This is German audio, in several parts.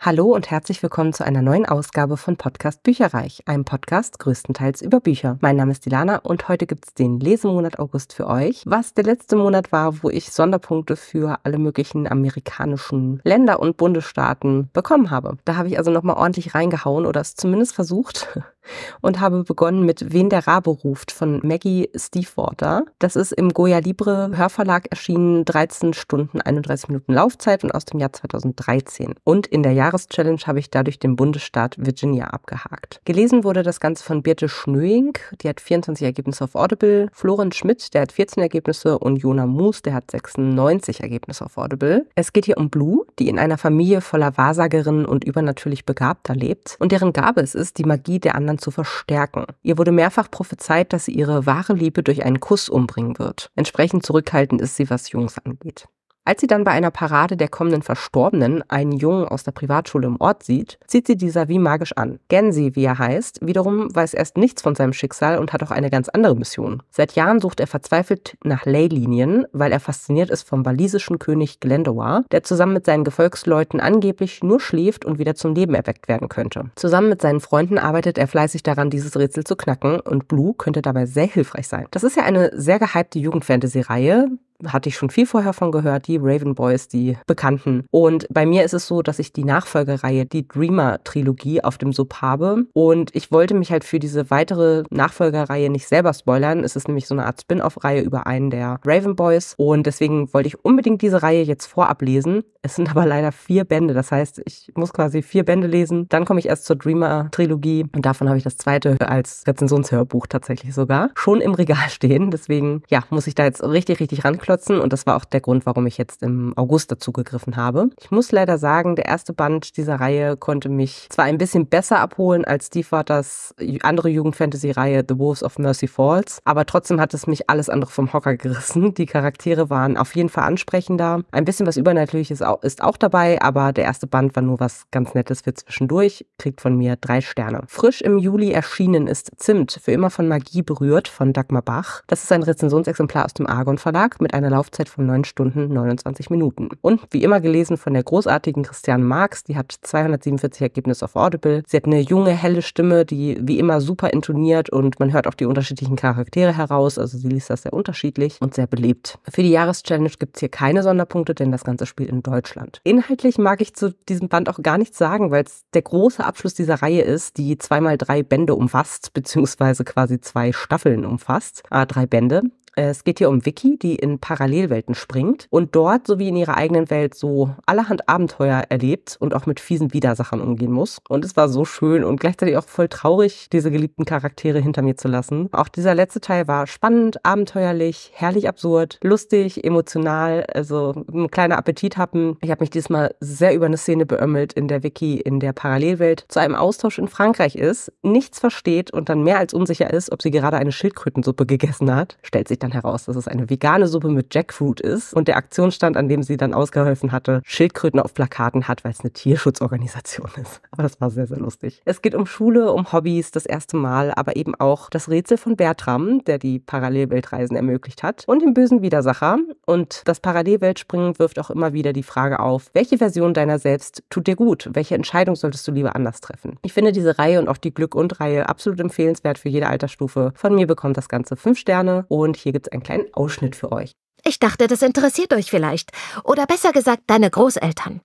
Hallo und herzlich willkommen zu einer neuen Ausgabe von Podcast Bücherreich, einem Podcast größtenteils über Bücher. Mein Name ist Dilana und heute gibt's den Lesemonat August für euch, was der letzte Monat war, wo ich Sonderpunkte für alle möglichen amerikanischen Länder und Bundesstaaten bekommen habe. Da habe ich also nochmal ordentlich reingehauen oder es zumindest versucht. und habe begonnen mit Wen der Rabe ruft von Maggie Stiefwater. Das ist im Goya Libre Hörverlag erschienen, 13 Stunden 31 Minuten Laufzeit und aus dem Jahr 2013. Und in der Jahreschallenge habe ich dadurch den Bundesstaat Virginia abgehakt. Gelesen wurde das Ganze von Birte Schnöing, die hat 24 Ergebnisse auf Audible, Florenz Schmidt, der hat 14 Ergebnisse und Jona Moos, der hat 96 Ergebnisse auf Audible. Es geht hier um Blue, die in einer Familie voller Wahrsagerinnen und übernatürlich Begabter lebt und deren Gabe es ist, die Magie der anderen Widerstand zu verstärken. Ihr wurde mehrfach prophezeit, dass sie ihre wahre Liebe durch einen Kuss umbringen wird. Entsprechend zurückhaltend ist sie, was Jungs angeht. Als sie dann bei einer Parade der kommenden Verstorbenen einen Jungen aus der Privatschule im Ort sieht, zieht sie dieser wie magisch an. Gensi, wie er heißt, wiederum weiß erst nichts von seinem Schicksal und hat auch eine ganz andere Mission. Seit Jahren sucht er verzweifelt nach Leylinien, weil er fasziniert ist vom walisischen König Glendower, der zusammen mit seinen Gefolgsleuten angeblich nur schläft und wieder zum Leben erweckt werden könnte. Zusammen mit seinen Freunden arbeitet er fleißig daran, dieses Rätsel zu knacken und Blue könnte dabei sehr hilfreich sein. Das ist ja eine sehr gehypte Jugendfantasy-Reihe, hatte ich schon viel vorher von gehört, die Raven Boys, die Bekannten. Und bei mir ist es so, dass ich die Nachfolgereihe, die Dreamer-Trilogie, auf dem Sub habe. Und ich wollte mich halt für diese weitere Nachfolgereihe nicht selber spoilern. Es ist nämlich so eine Art Spin-off-Reihe über einen der Raven Boys. Und deswegen wollte ich unbedingt diese Reihe jetzt vorab lesen. Es sind aber leider vier Bände. Das heißt, ich muss quasi vier Bände lesen. Dann komme ich erst zur Dreamer-Trilogie. Und davon habe ich das zweite als Rezensionshörbuch tatsächlich sogar schon im Regal stehen. Deswegen, ja, muss ich da jetzt richtig, richtig ranklicken klotzen und das war auch der Grund, warum ich jetzt im August dazu gegriffen habe. Ich muss leider sagen, der erste Band dieser Reihe konnte mich zwar ein bisschen besser abholen als Steve Waters äh, andere jugendfantasy reihe The Wolves of Mercy Falls, aber trotzdem hat es mich alles andere vom Hocker gerissen. Die Charaktere waren auf jeden Fall ansprechender. Ein bisschen was Übernatürliches ist auch dabei, aber der erste Band war nur was ganz Nettes für zwischendurch, kriegt von mir drei Sterne. Frisch im Juli erschienen ist Zimt, für immer von Magie berührt von Dagmar Bach. Das ist ein Rezensionsexemplar aus dem Argon Verlag mit einem einer Laufzeit von 9 Stunden 29 Minuten. Und wie immer gelesen von der großartigen Christiane Marx, die hat 247 Ergebnisse auf Audible. Sie hat eine junge, helle Stimme, die wie immer super intoniert und man hört auch die unterschiedlichen Charaktere heraus. Also sie liest das sehr unterschiedlich und sehr belebt. Für die Jahreschallenge gibt es hier keine Sonderpunkte, denn das Ganze spielt in Deutschland. Inhaltlich mag ich zu diesem Band auch gar nichts sagen, weil es der große Abschluss dieser Reihe ist, die zweimal drei Bände umfasst, beziehungsweise quasi zwei Staffeln umfasst, äh, drei Bände. Es geht hier um Vicky, die in Parallelwelten springt und dort sowie in ihrer eigenen Welt so allerhand Abenteuer erlebt und auch mit fiesen Widersachern umgehen muss. Und es war so schön und gleichzeitig auch voll traurig, diese geliebten Charaktere hinter mir zu lassen. Auch dieser letzte Teil war spannend, abenteuerlich, herrlich absurd, lustig, emotional, also ein kleiner Appetit hatten. Ich habe mich diesmal sehr über eine Szene beömmelt, in der Vicky in der Parallelwelt zu einem Austausch in Frankreich ist, nichts versteht und dann mehr als unsicher ist, ob sie gerade eine Schildkrötensuppe gegessen hat. Stellt sich dann dann heraus, dass es eine vegane Suppe mit Jackfruit ist und der Aktionsstand, an dem sie dann ausgeholfen hatte, Schildkröten auf Plakaten hat, weil es eine Tierschutzorganisation ist. Aber das war sehr, sehr lustig. Es geht um Schule, um Hobbys, das erste Mal, aber eben auch das Rätsel von Bertram, der die Parallelweltreisen ermöglicht hat, und dem bösen Widersacher. Und das Parallelweltspringen wirft auch immer wieder die Frage auf, welche Version deiner selbst tut dir gut? Welche Entscheidung solltest du lieber anders treffen? Ich finde diese Reihe und auch die Glück und Reihe absolut empfehlenswert für jede Altersstufe. Von mir bekommt das Ganze fünf Sterne und hier gibt es einen kleinen Ausschnitt für euch. Ich dachte, das interessiert euch vielleicht. Oder besser gesagt, deine Großeltern.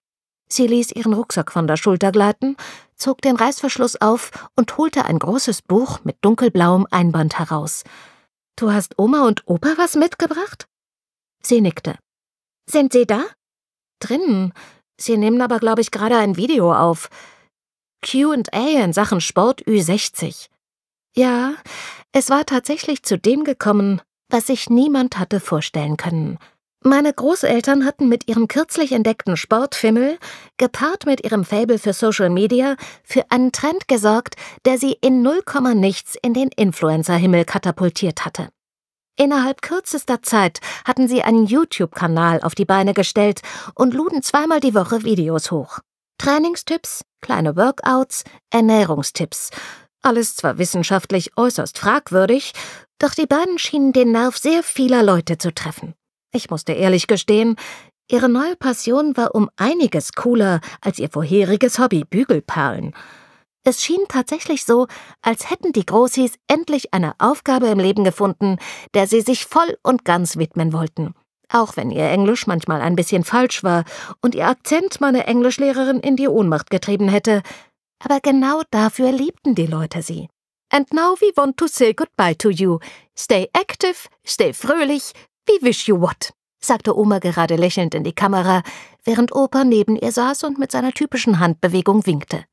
Sie ließ ihren Rucksack von der Schulter gleiten, zog den Reißverschluss auf und holte ein großes Buch mit dunkelblauem Einband heraus. Du hast Oma und Opa was mitgebracht? Sie nickte. Sind sie da? Drinnen. Sie nehmen aber, glaube ich, gerade ein Video auf. QA in Sachen Sport Ü60. Ja, es war tatsächlich zu dem gekommen, was sich niemand hatte vorstellen können. Meine Großeltern hatten mit ihrem kürzlich entdeckten Sportfimmel, gepaart mit ihrem Fabel für Social Media, für einen Trend gesorgt, der sie in null nichts in den Influencer-Himmel katapultiert hatte. Innerhalb kürzester Zeit hatten sie einen YouTube-Kanal auf die Beine gestellt und luden zweimal die Woche Videos hoch. Trainingstipps, kleine Workouts, Ernährungstipps, alles zwar wissenschaftlich äußerst fragwürdig, doch die beiden schienen den Nerv sehr vieler Leute zu treffen. Ich musste ehrlich gestehen, ihre neue Passion war um einiges cooler als ihr vorheriges Hobby Bügelperlen. Es schien tatsächlich so, als hätten die Großis endlich eine Aufgabe im Leben gefunden, der sie sich voll und ganz widmen wollten. Auch wenn ihr Englisch manchmal ein bisschen falsch war und ihr Akzent meine Englischlehrerin in die Ohnmacht getrieben hätte, aber genau dafür liebten die Leute sie. And now we want to say goodbye to you. Stay active, stay fröhlich, we wish you what, sagte Oma gerade lächelnd in die Kamera, während Opa neben ihr saß und mit seiner typischen Handbewegung winkte.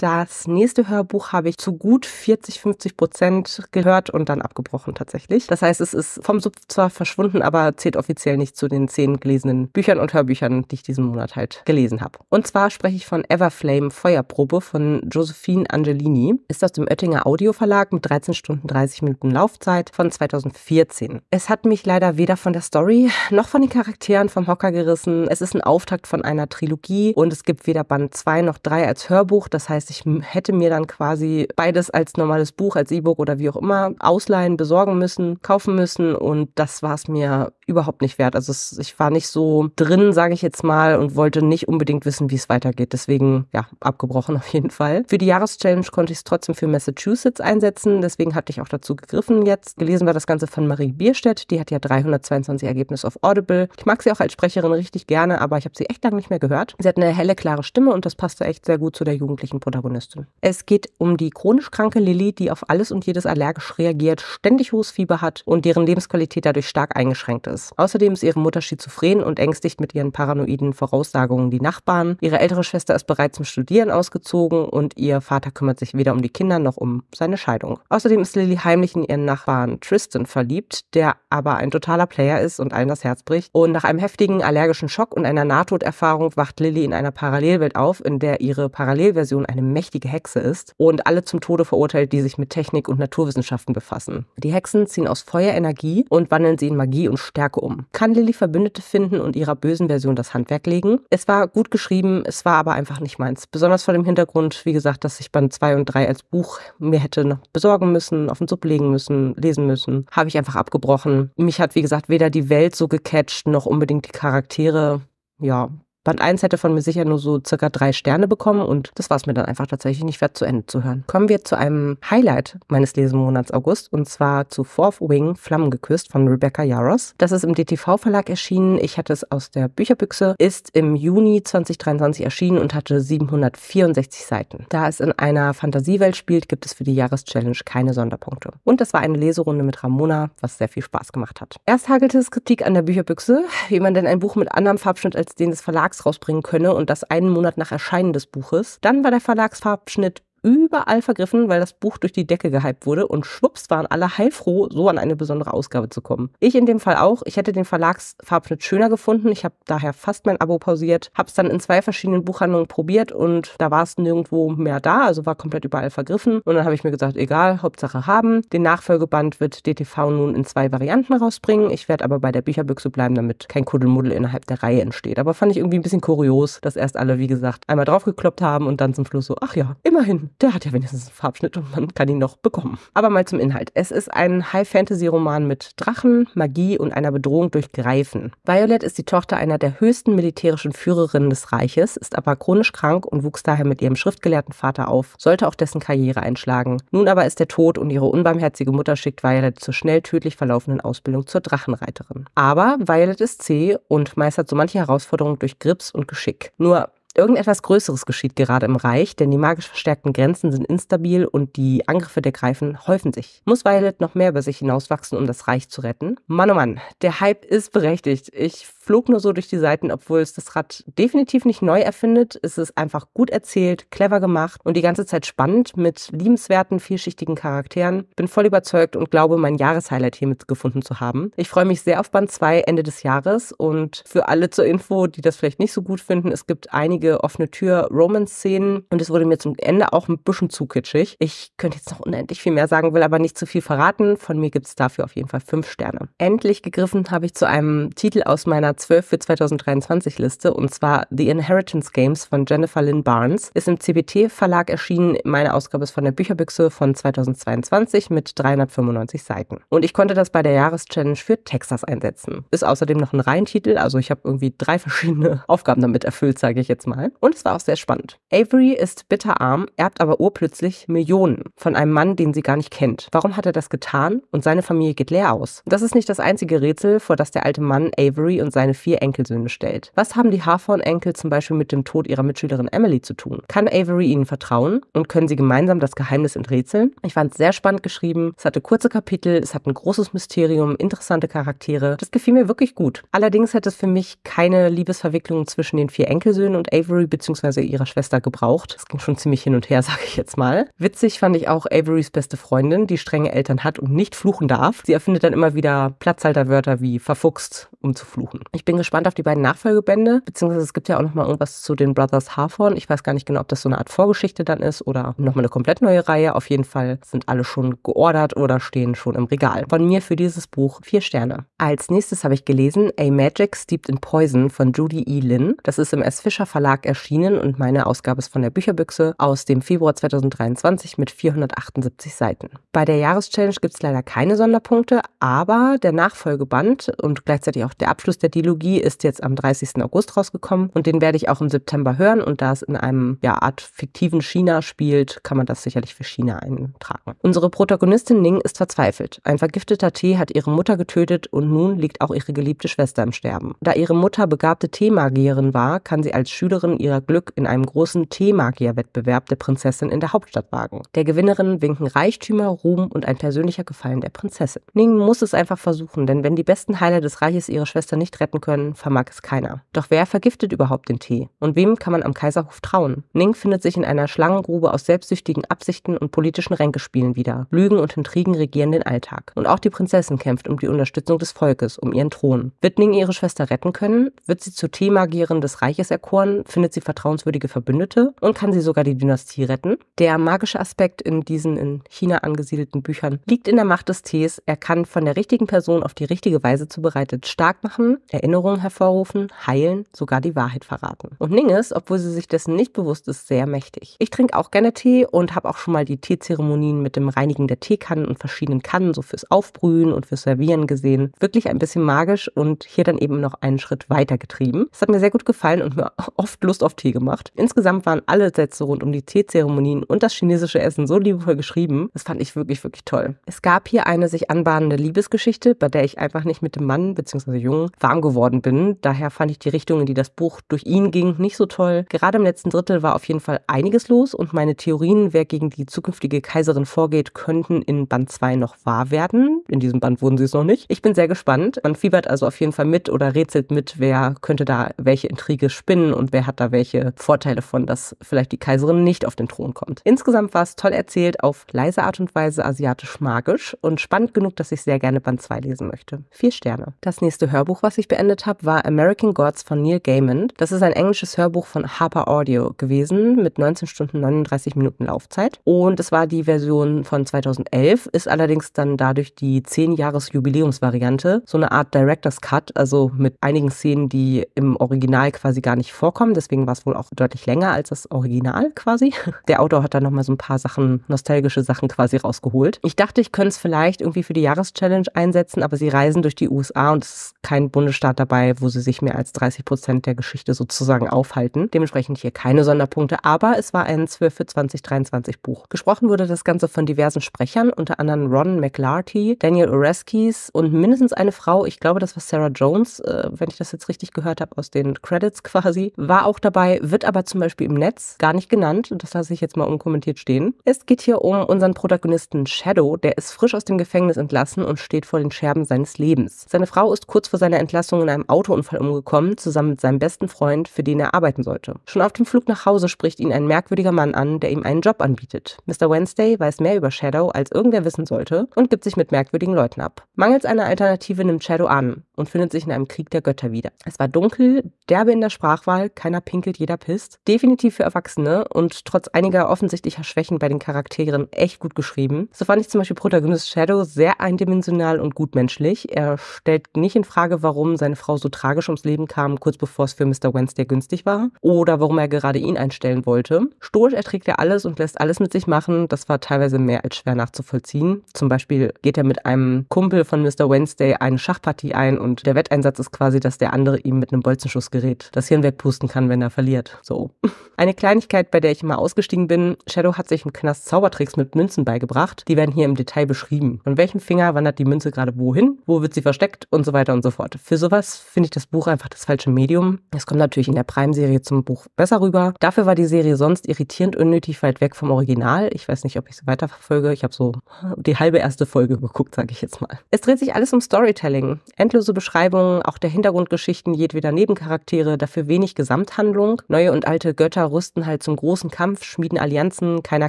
Das nächste Hörbuch habe ich zu gut 40, 50 Prozent gehört und dann abgebrochen tatsächlich. Das heißt, es ist vom Sub zwar verschwunden, aber zählt offiziell nicht zu den zehn gelesenen Büchern und Hörbüchern, die ich diesen Monat halt gelesen habe. Und zwar spreche ich von Everflame Feuerprobe von Josephine Angelini. Ist aus dem Oettinger Audio Verlag mit 13 Stunden 30 Minuten Laufzeit von 2014. Es hat mich leider weder von der Story noch von den Charakteren vom Hocker gerissen. Es ist ein Auftakt von einer Trilogie und es gibt weder Band 2 noch 3 als Hörbuch. Das heißt, heißt, ich hätte mir dann quasi beides als normales Buch, als E-Book oder wie auch immer ausleihen, besorgen müssen, kaufen müssen und das war es mir überhaupt nicht wert. Also es, ich war nicht so drin, sage ich jetzt mal, und wollte nicht unbedingt wissen, wie es weitergeht. Deswegen, ja, abgebrochen auf jeden Fall. Für die Jahreschallenge konnte ich es trotzdem für Massachusetts einsetzen. Deswegen hatte ich auch dazu gegriffen jetzt. Gelesen war das Ganze von Marie Bierstedt. Die hat ja 322 Ergebnisse auf Audible. Ich mag sie auch als Sprecherin richtig gerne, aber ich habe sie echt lange nicht mehr gehört. Sie hat eine helle, klare Stimme und das passte echt sehr gut zu der jugendlichen Produktion. Protagonistin. Es geht um die chronisch kranke Lilly, die auf alles und jedes allergisch reagiert, ständig hohes Fieber hat und deren Lebensqualität dadurch stark eingeschränkt ist. Außerdem ist ihre Mutter schizophren und ängstigt mit ihren paranoiden Voraussagungen die Nachbarn. Ihre ältere Schwester ist bereits zum Studieren ausgezogen und ihr Vater kümmert sich weder um die Kinder noch um seine Scheidung. Außerdem ist Lilly heimlich in ihren Nachbarn Tristan verliebt, der aber ein totaler Player ist und allen das Herz bricht. Und nach einem heftigen allergischen Schock und einer Nahtoderfahrung wacht Lilly in einer Parallelwelt auf, in der ihre Parallelversion eine mächtige Hexe ist und alle zum Tode verurteilt, die sich mit Technik und Naturwissenschaften befassen. Die Hexen ziehen aus Feuer Energie und wandeln sie in Magie und Stärke um. Kann Lilly Verbündete finden und ihrer bösen Version das Handwerk legen? Es war gut geschrieben, es war aber einfach nicht meins. Besonders vor dem Hintergrund, wie gesagt, dass ich Band 2 und 3 als Buch mir hätte noch besorgen müssen, auf den Sub legen müssen, lesen müssen, habe ich einfach abgebrochen. Mich hat, wie gesagt, weder die Welt so gecatcht, noch unbedingt die Charaktere. Ja, Band 1 hätte von mir sicher nur so circa drei Sterne bekommen und das war es mir dann einfach tatsächlich nicht wert, zu Ende zu hören. Kommen wir zu einem Highlight meines Lesemonats August und zwar zu Fourth Wing Flammen geküsst von Rebecca Yaros. Das ist im DTV-Verlag erschienen. Ich hatte es aus der Bücherbüchse, ist im Juni 2023 erschienen und hatte 764 Seiten. Da es in einer Fantasiewelt spielt, gibt es für die Jahreschallenge keine Sonderpunkte. Und das war eine Leserunde mit Ramona, was sehr viel Spaß gemacht hat. Erst hagelte es Kritik an der Bücherbüchse, wie man denn ein Buch mit anderem Farbschnitt als den des Verlags Verlags rausbringen könne und das einen Monat nach Erscheinen des Buches. Dann war der Verlagsfarbschnitt überall vergriffen, weil das Buch durch die Decke gehypt wurde und schwupps waren alle heilfroh, so an eine besondere Ausgabe zu kommen. Ich in dem Fall auch. Ich hätte den Verlagsfarbschnitt schöner gefunden. Ich habe daher fast mein Abo pausiert, habe es dann in zwei verschiedenen Buchhandlungen probiert und da war es nirgendwo mehr da, also war komplett überall vergriffen. Und dann habe ich mir gesagt, egal, Hauptsache haben. Den Nachfolgeband wird DTV nun in zwei Varianten rausbringen. Ich werde aber bei der Bücherbüchse bleiben, damit kein Kuddelmuddel innerhalb der Reihe entsteht. Aber fand ich irgendwie ein bisschen kurios, dass erst alle, wie gesagt, einmal draufgekloppt haben und dann zum Schluss so, ach ja, immerhin. Der hat ja wenigstens einen Farbschnitt und man kann ihn noch bekommen. Aber mal zum Inhalt. Es ist ein High-Fantasy-Roman mit Drachen, Magie und einer Bedrohung durch Greifen. Violet ist die Tochter einer der höchsten militärischen Führerinnen des Reiches, ist aber chronisch krank und wuchs daher mit ihrem schriftgelehrten Vater auf, sollte auch dessen Karriere einschlagen. Nun aber ist er tot und ihre unbarmherzige Mutter schickt Violet zur schnell tödlich verlaufenden Ausbildung zur Drachenreiterin. Aber Violet ist zäh und meistert so manche Herausforderungen durch Grips und Geschick. Nur Irgendetwas Größeres geschieht gerade im Reich, denn die magisch verstärkten Grenzen sind instabil und die Angriffe der Greifen häufen sich. Muss Violet noch mehr über sich hinauswachsen, um das Reich zu retten? Mann, oh Mann, der Hype ist berechtigt. Ich flog nur so durch die Seiten, obwohl es das Rad definitiv nicht neu erfindet. Es ist einfach gut erzählt, clever gemacht und die ganze Zeit spannend mit liebenswerten, vielschichtigen Charakteren. Bin voll überzeugt und glaube, mein Jahreshighlight hiermit gefunden zu haben. Ich freue mich sehr auf Band 2 Ende des Jahres und für alle zur Info, die das vielleicht nicht so gut finden, es gibt einige offene Tür-Romance-Szenen und es wurde mir zum Ende auch ein bisschen zu kitschig. Ich könnte jetzt noch unendlich viel mehr sagen, will aber nicht zu viel verraten. Von mir gibt es dafür auf jeden Fall fünf Sterne. Endlich gegriffen habe ich zu einem Titel aus meiner 12 für 2023 Liste und zwar The Inheritance Games von Jennifer Lynn Barnes. Ist im CBT Verlag erschienen. Meine Ausgabe ist von der Bücherbüchse von 2022 mit 395 Seiten. Und ich konnte das bei der Jahreschallenge für Texas einsetzen. Ist außerdem noch ein Reihentitel, also ich habe irgendwie drei verschiedene Aufgaben damit erfüllt, sage ich jetzt mal. Und es war auch sehr spannend. Avery ist bitterarm, erbt aber urplötzlich Millionen von einem Mann, den sie gar nicht kennt. Warum hat er das getan? Und seine Familie geht leer aus. Das ist nicht das einzige Rätsel, vor das der alte Mann Avery und seine seine vier Enkelsöhne stellt. Was haben die Hawthorne-Enkel zum Beispiel mit dem Tod ihrer Mitschülerin Emily zu tun? Kann Avery ihnen vertrauen und können sie gemeinsam das Geheimnis enträtseln? Ich fand es sehr spannend geschrieben. Es hatte kurze Kapitel, es hat ein großes Mysterium, interessante Charaktere. Das gefiel mir wirklich gut. Allerdings hätte es für mich keine Liebesverwicklung zwischen den vier Enkelsöhnen und Avery bzw. ihrer Schwester gebraucht. Das ging schon ziemlich hin und her, sage ich jetzt mal. Witzig fand ich auch Averys beste Freundin, die strenge Eltern hat und nicht fluchen darf. Sie erfindet dann immer wieder Platzhalterwörter wie verfuchst, um zu fluchen. Ich bin gespannt auf die beiden Nachfolgebände, beziehungsweise es gibt ja auch nochmal irgendwas zu den Brothers Harford. Ich weiß gar nicht genau, ob das so eine Art Vorgeschichte dann ist oder nochmal eine komplett neue Reihe. Auf jeden Fall sind alle schon geordert oder stehen schon im Regal. Von mir für dieses Buch vier Sterne. Als nächstes habe ich gelesen A Magic Steeped in Poison von Judy E. Lynn. Das ist im S. Fischer Verlag erschienen und meine Ausgabe ist von der Bücherbüchse aus dem Februar 2023 mit 478 Seiten. Bei der Jahreschallenge gibt es leider keine Sonderpunkte, aber der Nachfolgeband und gleichzeitig auch der Abschluss der Deal Trilogie ist jetzt am 30. August rausgekommen und den werde ich auch im September hören. Und da es in einem ja, Art fiktiven China spielt, kann man das sicherlich für China eintragen. Unsere Protagonistin Ning ist verzweifelt. Ein vergifteter Tee hat ihre Mutter getötet und nun liegt auch ihre geliebte Schwester im Sterben. Da ihre Mutter begabte Teemagierin war, kann sie als Schülerin ihr Glück in einem großen Teemagierwettbewerb der Prinzessin in der Hauptstadt wagen. Der Gewinnerin winken Reichtümer, Ruhm und ein persönlicher Gefallen der Prinzessin. Ning muss es einfach versuchen, denn wenn die besten Heiler des Reiches ihre Schwester nicht retten, werden können, vermag es keiner. Doch wer vergiftet überhaupt den Tee? Und wem kann man am Kaiserhof trauen? Ning findet sich in einer Schlangengrube aus selbstsüchtigen Absichten und politischen Ränkespielen wieder. Lügen und Intrigen regieren den Alltag. Und auch die Prinzessin kämpft um die Unterstützung des Volkes, um ihren Thron. Wird Ning ihre Schwester retten können? Wird sie zur Teemagierin des Reiches erkoren? Findet sie vertrauenswürdige Verbündete? Und kann sie sogar die Dynastie retten? Der magische Aspekt in diesen in China angesiedelten Büchern liegt in der Macht des Tees. Er kann von der richtigen Person auf die richtige Weise zubereitet stark machen. Er Erinnerungen hervorrufen, heilen, sogar die Wahrheit verraten. Und Ninges, obwohl sie sich dessen nicht bewusst ist, sehr mächtig. Ich trinke auch gerne Tee und habe auch schon mal die Teezeremonien mit dem Reinigen der Teekannen und verschiedenen Kannen, so fürs Aufbrühen und fürs Servieren gesehen. Wirklich ein bisschen magisch und hier dann eben noch einen Schritt weiter getrieben. Es hat mir sehr gut gefallen und mir oft Lust auf Tee gemacht. Insgesamt waren alle Sätze rund um die Teezeremonien und das chinesische Essen so liebevoll geschrieben. Das fand ich wirklich, wirklich toll. Es gab hier eine sich anbahnende Liebesgeschichte, bei der ich einfach nicht mit dem Mann bzw. Jungen warm geworden bin. Daher fand ich die Richtung, in die das Buch durch ihn ging, nicht so toll. Gerade im letzten Drittel war auf jeden Fall einiges los und meine Theorien, wer gegen die zukünftige Kaiserin vorgeht, könnten in Band 2 noch wahr werden. In diesem Band wurden sie es noch nicht. Ich bin sehr gespannt. Man fiebert also auf jeden Fall mit oder rätselt mit, wer könnte da welche Intrige spinnen und wer hat da welche Vorteile von, dass vielleicht die Kaiserin nicht auf den Thron kommt. Insgesamt war es toll erzählt, auf leise Art und Weise asiatisch-magisch und spannend genug, dass ich sehr gerne Band 2 lesen möchte. Vier Sterne. Das nächste Hörbuch, was ich beendet habe, war American Gods von Neil Gaiman. Das ist ein englisches Hörbuch von Harper Audio gewesen mit 19 Stunden 39 Minuten Laufzeit. Und es war die Version von 2011, ist allerdings dann dadurch die 10-Jahres-Jubiläumsvariante, so eine Art Director's Cut, also mit einigen Szenen, die im Original quasi gar nicht vorkommen. Deswegen war es wohl auch deutlich länger als das Original quasi. Der Autor hat da nochmal so ein paar Sachen, nostalgische Sachen quasi rausgeholt. Ich dachte, ich könnte es vielleicht irgendwie für die Jahreschallenge einsetzen, aber sie reisen durch die USA und es ist kein Bundesstaat Sonderstaat dabei, wo sie sich mehr als 30 Prozent der Geschichte sozusagen aufhalten. Dementsprechend hier keine Sonderpunkte, aber es war ein 12 für 2023 Buch. Gesprochen wurde das Ganze von diversen Sprechern, unter anderem Ron McLarty, Daniel Oreskes und mindestens eine Frau, ich glaube, das war Sarah Jones, äh, wenn ich das jetzt richtig gehört habe, aus den Credits quasi, war auch dabei, wird aber zum Beispiel im Netz gar nicht genannt. Das lasse ich jetzt mal unkommentiert stehen. Es geht hier um unseren Protagonisten Shadow, der ist frisch aus dem Gefängnis entlassen und steht vor den Scherben seines Lebens. Seine Frau ist kurz vor seiner Entlassung Überraschung in einem Autounfall umgekommen, zusammen mit seinem besten Freund, für den er arbeiten sollte. Schon auf dem Flug nach Hause spricht ihn ein merkwürdiger Mann an, der ihm einen Job anbietet. Mr. Wednesday weiß mehr über Shadow, als irgendwer wissen sollte, und gibt sich mit merkwürdigen Leuten ab. Mangels einer Alternative nimmt Shadow an und findet sich in einem Krieg der Götter wieder. Es war dunkel, derbe in der Sprachwahl, keiner pinkelt, jeder pisst. Definitiv für Erwachsene und trotz einiger offensichtlicher Schwächen bei den Charakteren echt gut geschrieben. So fand ich zum Beispiel Protagonist Shadow sehr eindimensional und gutmenschlich. Er stellt nicht in Frage, warum sein seine Frau so tragisch ums Leben kam, kurz bevor es für Mr. Wednesday günstig war, oder warum er gerade ihn einstellen wollte. Stoisch erträgt er alles und lässt alles mit sich machen. Das war teilweise mehr als schwer nachzuvollziehen. Zum Beispiel geht er mit einem Kumpel von Mr. Wednesday eine Schachpartie ein und der Wetteinsatz ist quasi, dass der andere ihm mit einem Bolzenschussgerät das Hirn wegpusten kann, wenn er verliert. So. Eine Kleinigkeit, bei der ich immer ausgestiegen bin, Shadow hat sich im Knast Zaubertricks mit Münzen beigebracht. Die werden hier im Detail beschrieben. Von welchem Finger wandert die Münze gerade wohin? Wo wird sie versteckt? Und so weiter und so fort. Für sowas sowas finde ich das Buch einfach das falsche Medium. Es kommt natürlich in der Prime-Serie zum Buch besser rüber. Dafür war die Serie sonst irritierend unnötig weit weg vom Original. Ich weiß nicht, ob ich es weiterverfolge. Ich habe so die halbe erste Folge geguckt, sage ich jetzt mal. Es dreht sich alles um Storytelling. Endlose Beschreibungen, auch der Hintergrundgeschichten jedweder Nebencharaktere, dafür wenig Gesamthandlung. Neue und alte Götter rüsten halt zum großen Kampf, schmieden Allianzen, keiner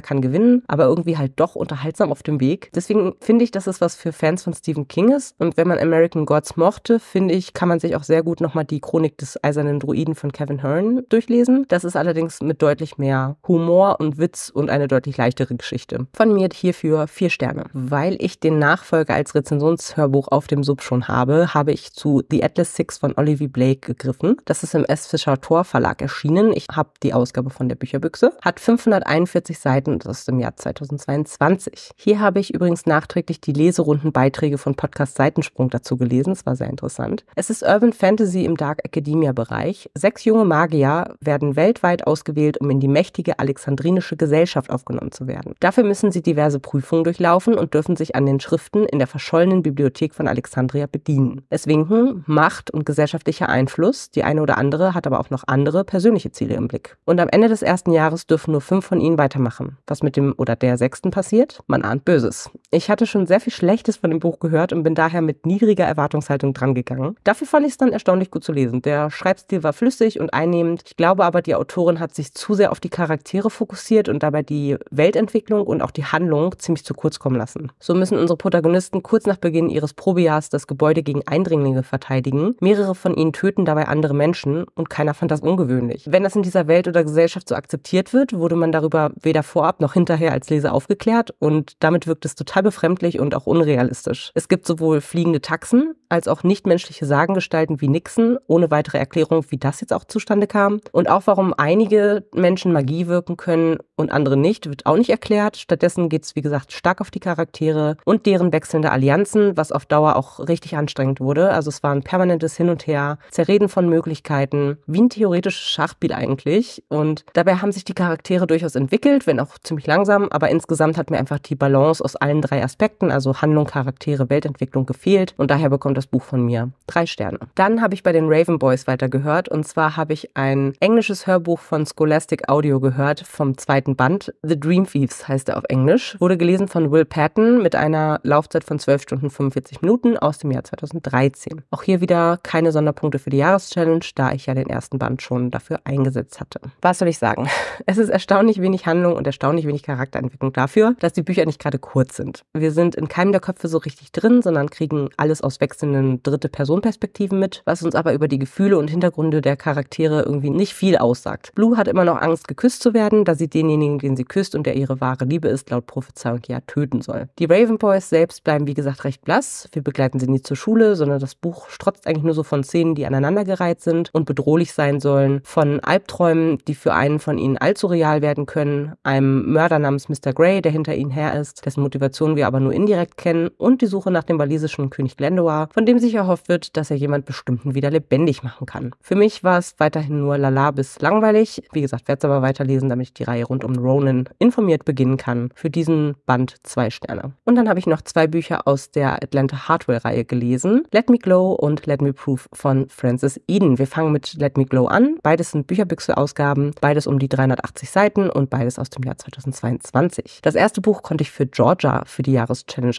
kann gewinnen, aber irgendwie halt doch unterhaltsam auf dem Weg. Deswegen finde ich, dass es was für Fans von Stephen King ist. Und wenn man American Gods mochte, finde ich, kann man sich auch sehr gut nochmal die Chronik des Eisernen Druiden von Kevin Hearn durchlesen. Das ist allerdings mit deutlich mehr Humor und Witz und eine deutlich leichtere Geschichte. Von mir hierfür vier Sterne. Weil ich den Nachfolger als Rezensionshörbuch auf dem Sub schon habe, habe ich zu The Atlas Six von Olivia Blake gegriffen. Das ist im S. Fischer Tor Verlag erschienen. Ich habe die Ausgabe von der Bücherbüchse. Hat 541 Seiten und das ist im Jahr 2022. Hier habe ich übrigens nachträglich die Leserundenbeiträge von Podcast Seitensprung dazu gelesen. Das war sehr interessant. Es ist Urban Fantasy im Dark Academia Bereich. Sechs junge Magier werden weltweit ausgewählt, um in die mächtige alexandrinische Gesellschaft aufgenommen zu werden. Dafür müssen sie diverse Prüfungen durchlaufen und dürfen sich an den Schriften in der verschollenen Bibliothek von Alexandria bedienen. Es winken Macht und gesellschaftlicher Einfluss. Die eine oder andere hat aber auch noch andere persönliche Ziele im Blick. Und am Ende des ersten Jahres dürfen nur fünf von ihnen weitermachen. Was mit dem oder der sechsten passiert? Man ahnt Böses. Ich hatte schon sehr viel Schlechtes von dem Buch gehört und bin daher mit niedriger Erwartungshaltung drangegangen. Dafür fand ich es dann erstaunlich gut zu lesen. Der Schreibstil war flüssig und einnehmend. Ich glaube aber, die Autorin hat sich zu sehr auf die Charaktere fokussiert und dabei die Weltentwicklung und auch die Handlung ziemlich zu kurz kommen lassen. So müssen unsere Protagonisten kurz nach Beginn ihres Probejahrs das Gebäude gegen Eindringlinge verteidigen. Mehrere von ihnen töten dabei andere Menschen und keiner fand das ungewöhnlich. Wenn das in dieser Welt oder Gesellschaft so akzeptiert wird, wurde man darüber weder vorab noch hinterher als Leser aufgeklärt und damit wirkt es total befremdlich und auch unrealistisch. Es gibt sowohl fliegende Taxen als auch nichtmenschliche Sachen Fragen gestalten wie Nixon, ohne weitere Erklärung, wie das jetzt auch zustande kam. Und auch, warum einige Menschen Magie wirken können und andere nicht, wird auch nicht erklärt. Stattdessen geht es, wie gesagt, stark auf die Charaktere und deren wechselnde Allianzen, was auf Dauer auch richtig anstrengend wurde. Also es war ein permanentes Hin und Her, Zerreden von Möglichkeiten, wie ein theoretisches Schachspiel eigentlich. Und dabei haben sich die Charaktere durchaus entwickelt, wenn auch ziemlich langsam, aber insgesamt hat mir einfach die Balance aus allen drei Aspekten, also Handlung, Charaktere, Weltentwicklung gefehlt und daher bekommt das Buch von mir drei Sterne. Dann habe ich bei den Raven Boys weitergehört und zwar habe ich ein englisches Hörbuch von Scholastic Audio gehört vom zweiten zweiten Band, The Dream Thieves heißt er auf Englisch, wurde gelesen von Will Patton mit einer Laufzeit von 12 Stunden 45 Minuten aus dem Jahr 2013. Auch hier wieder keine Sonderpunkte für die Jahreschallenge, da ich ja den ersten Band schon dafür eingesetzt hatte. Was soll ich sagen? Es ist erstaunlich wenig Handlung und erstaunlich wenig Charakterentwicklung dafür, dass die Bücher nicht gerade kurz sind. Wir sind in keinem der Köpfe so richtig drin, sondern kriegen alles aus wechselnden Dritte-Person-Perspektiven mit, was uns aber über die Gefühle und Hintergründe der Charaktere irgendwie nicht viel aussagt. Blue hat immer noch Angst, geküsst zu werden, da sie denjenigen denjenigen, den sie küsst und der ihre wahre Liebe ist, laut Prophezeiung ja töten soll. Die Raven Boys selbst bleiben, wie gesagt, recht blass. Wir begleiten sie nie zur Schule, sondern das Buch strotzt eigentlich nur so von Szenen, die aneinandergereiht sind und bedrohlich sein sollen, von Albträumen, die für einen von ihnen allzu real werden können, einem Mörder namens Mr. Grey, der hinter ihnen her ist, dessen Motivation wir aber nur indirekt kennen, und die Suche nach dem walisischen König Glendower, von dem sich erhofft wird, dass er jemand bestimmten wieder lebendig machen kann. Für mich war es weiterhin nur lala bis langweilig. Wie gesagt, werde es aber weiterlesen, damit ich die Reihe rund um um Ronan informiert beginnen kann, für diesen Band zwei Sterne. Und dann habe ich noch zwei Bücher aus der Atlanta Hardware-Reihe gelesen. Let Me Glow und Let Me Proof von Francis Eden. Wir fangen mit Let Me Glow an. Beides sind Bücherbüchse-Ausgaben, beides um die 380 Seiten und beides aus dem Jahr 2022. Das erste Buch konnte ich für Georgia für die Jahreschallenge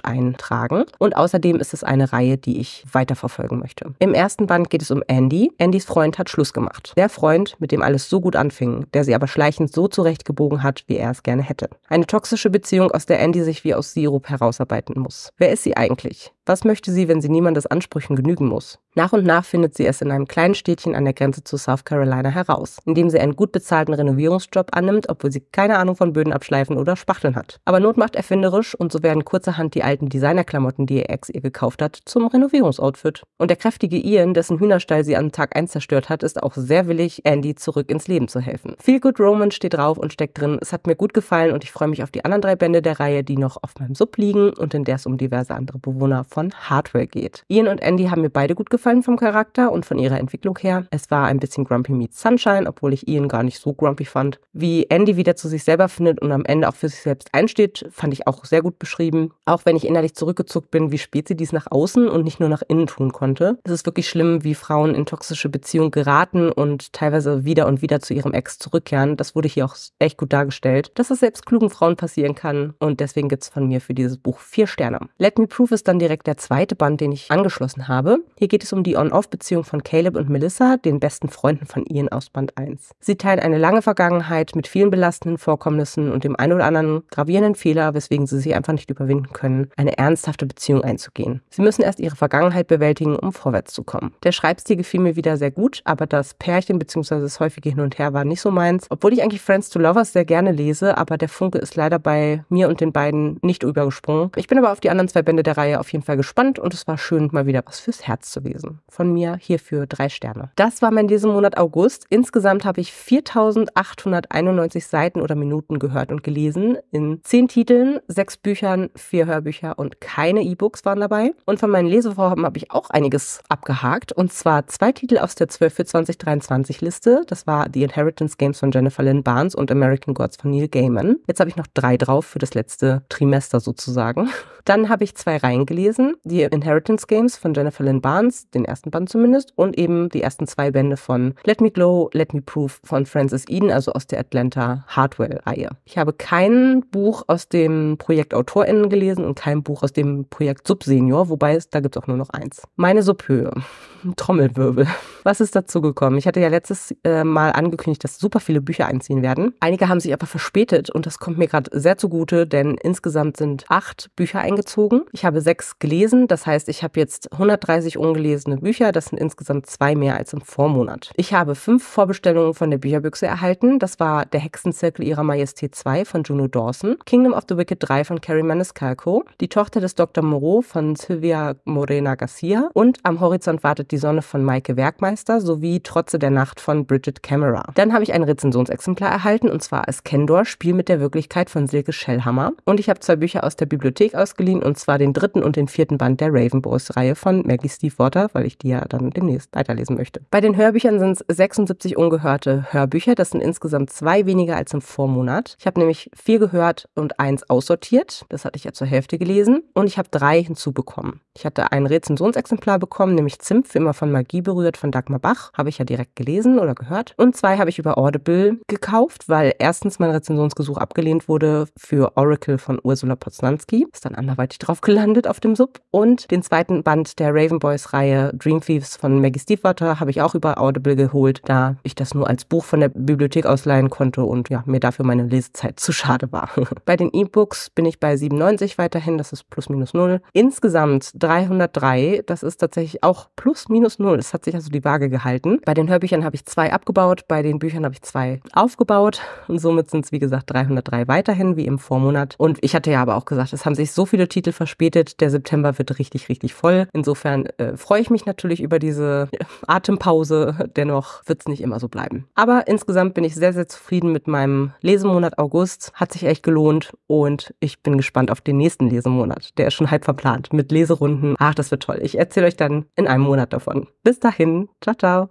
eintragen und außerdem ist es eine Reihe, die ich weiterverfolgen möchte. Im ersten Band geht es um Andy. Andys Freund hat Schluss gemacht. Der Freund, mit dem alles so gut anfing, der sie aber schleichend so zurechtgebogen gezogen hat, wie er es gerne hätte. Eine toxische Beziehung, aus der Andy sich wie aus Sirup herausarbeiten muss. Wer ist sie eigentlich? Was möchte sie, wenn sie niemandes Ansprüchen genügen muss? Nach und nach findet sie es in einem kleinen Städtchen an der Grenze zu South Carolina heraus, indem sie einen gut bezahlten Renovierungsjob annimmt, obwohl sie keine Ahnung von Böden abschleifen oder Spachteln hat. Aber Not macht erfinderisch und so werden kurzerhand die alten Designerklamotten, die ihr Ex ihr gekauft hat, zum Renovierungsoutfit. Und der kräftige Ian, dessen Hühnerstall sie am Tag 1 zerstört hat, ist auch sehr willig, Andy zurück ins Leben zu helfen. Feel Good Roman steht drauf und steckt drin, es hat mir gut gefallen und ich freue mich auf die anderen drei Bände der Reihe, die noch auf meinem Sub liegen und in der es um diverse andere Bewohner von von Hardware geht. Ian und Andy haben mir beide gut gefallen vom Charakter und von ihrer Entwicklung her. Es war ein bisschen Grumpy Meets Sunshine, obwohl ich Ian gar nicht so grumpy fand. Wie Andy wieder zu sich selber findet und am Ende auch für sich selbst einsteht, fand ich auch sehr gut beschrieben. Auch wenn ich innerlich zurückgezuckt bin, wie spät sie dies nach außen und nicht nur nach innen tun konnte. Es ist wirklich schlimm, wie Frauen in toxische Beziehungen geraten und teilweise wieder und wieder zu ihrem Ex zurückkehren. Das wurde hier auch echt gut dargestellt, dass es selbst klugen Frauen passieren kann. Und deswegen gibt es von mir für dieses Buch vier Sterne. Let Me Proof ist dann direkt Netzwerk der zweite Band, den ich angeschlossen habe. Hier geht es um die On-Off-Beziehung von Caleb und Melissa, den besten Freunden von Ian aus Band 1. Sie teilen eine lange Vergangenheit mit vielen belastenden Vorkommnissen und dem ein oder anderen gravierenden Fehler, weswegen sie sich einfach nicht überwinden können, eine ernsthafte Beziehung einzugehen. Sie müssen erst ihre Vergangenheit bewältigen, um vorwärts zu kommen. Der Schreibstil gefiel mir wieder sehr gut, aber das Pärchen bzw. das häufige Hin und Her war nicht so meins, obwohl ich eigentlich Friends to Lovers sehr gerne lese, aber der Funke ist leider bei mir und den beiden nicht übergesprungen. Ich bin aber auf die anderen zwei Bände der Reihe auf jeden Fall Fall gespannt und es war schön, mal wieder was fürs Herz zu lesen. Von mir hierfür drei Sterne. Das war mein Lesemonat August. Insgesamt habe ich 4891 Seiten oder Minuten gehört und gelesen. In zehn Titeln, sechs Büchern, vier Hörbücher und keine E-Books waren dabei. Und von meinen Lesevorhaben habe ich auch einiges abgehakt. Und zwar zwei Titel aus der 12 für 2023 Liste. Das war The Inheritance Games von Jennifer Lynn Barnes und American Gods von Neil Gaiman. Jetzt habe ich noch drei drauf für das letzte Trimester sozusagen. Dann habe ich zwei Reihen gelesen, die Inheritance Games von Jennifer Lynn Barnes, den ersten Band zumindest, und eben die ersten zwei Bände von Let Me Glow, Let Me Prove von Frances Eden, also aus der Atlanta Hardwell-Reihe. Ich habe kein Buch aus dem Projekt AutorInnen gelesen und kein Buch aus dem Projekt Subsenior, wobei es, da gibt es auch nur noch eins. Meine Subhöhe. Trommelwirbel. Was ist dazu gekommen? Ich hatte ja letztes äh, Mal angekündigt, dass super viele Bücher einziehen werden. Einige haben sich aber verspätet und das kommt mir gerade sehr zugute, denn insgesamt sind acht Bücher Mhm. eingezogen. Ich habe sechs gelesen, das heißt, ich habe jetzt 130 ungelesene Bücher, das sind insgesamt zwei mehr als im Vormonat. Ich habe fünf Vorbestellungen von der Bücherbüchse erhalten, das war Der Hexenzirkel ihrer Majestät 2 von Juno Dawson, Kingdom of the Wicked 3 von Carrie Maniscalco, Die Tochter des Dr. Moreau von Silvia Morena Garcia und Am Horizont wartet die Sonne von Maike Werkmeister sowie Trotze der Nacht von Bridget Camera. Dann habe ich ein Rezensionsexemplar erhalten und zwar als Kendor, Spiel mit der Wirklichkeit von Silke Schellhammer und ich habe zwei Bücher aus der Bibliothek ausgelesen ausgeliehen und zwar den dritten und den vierten Band der Raven Boys reihe von Maggie Steve Water, weil ich die ja dann demnächst weiterlesen möchte. Bei den Hörbüchern sind es 76 ungehörte Hörbücher. Das sind insgesamt zwei weniger als im Vormonat. Ich habe nämlich vier gehört und eins aussortiert. Das hatte ich ja zur Hälfte gelesen. Und ich habe drei hinzubekommen. Ich hatte ein Rezensionsexemplar bekommen, nämlich Zimpf, immer von Magie berührt von Dagmar Bach. Habe ich ja direkt gelesen oder gehört. Und zwei habe ich über Audible gekauft, weil erstens mein Rezensionsgesuch abgelehnt wurde für Oracle von Ursula Poznanski. Ist dann anders anderweitig drauf gelandet auf dem Sub. Und den zweiten Band der Raven Boys Reihe Dream Thieves von Maggie Stiefvater habe ich auch über Audible geholt, da ich das nur als Buch von der Bibliothek ausleihen konnte und ja, mir dafür meine Lesezeit zu schade war. bei den E-Books bin ich bei 97 weiterhin, das ist plus minus null. Insgesamt 303, das ist tatsächlich auch plus minus null. Es hat sich also die Waage gehalten. Bei den Hörbüchern habe ich zwei abgebaut, bei den Büchern habe ich zwei aufgebaut und somit sind es wie gesagt 303 weiterhin wie im Vormonat. Und ich hatte ja aber auch gesagt, es haben sich so viele viele Titel verspätet. Der September wird richtig, richtig voll. Insofern äh, freue ich mich natürlich über diese äh, Atempause. Dennoch wird es nicht immer so bleiben. Aber insgesamt bin ich sehr, sehr zufrieden mit meinem Lesemonat August. Hat sich echt gelohnt und ich bin gespannt auf den nächsten Lesemonat. Der ist schon halb verplant mit Leserunden. Ach, das wird toll. Ich erzähle euch dann in einem Monat davon. Bis dahin. Ciao, ciao.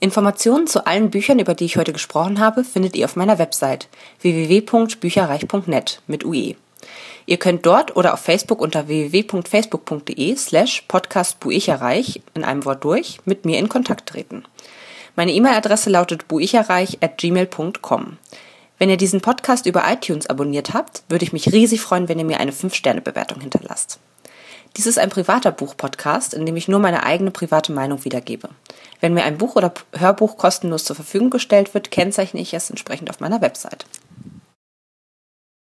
Informationen zu allen Büchern, über die ich heute gesprochen habe, findet ihr auf meiner Website www.bücherreich.net mit UE. Ihr könnt dort oder auf Facebook unter www.facebook.de slash podcastbuicherreich in einem Wort durch mit mir in Kontakt treten. Meine E-Mail-Adresse lautet buicherreich at gmail.com. Wenn ihr diesen Podcast über iTunes abonniert habt, würde ich mich riesig freuen, wenn ihr mir eine 5-Sterne-Bewertung hinterlasst. Dies ist ein privater Buch-Podcast, in dem ich nur meine eigene private Meinung wiedergebe. Wenn mir ein Buch oder Hörbuch kostenlos zur Verfügung gestellt wird, kennzeichne ich es entsprechend auf meiner Website.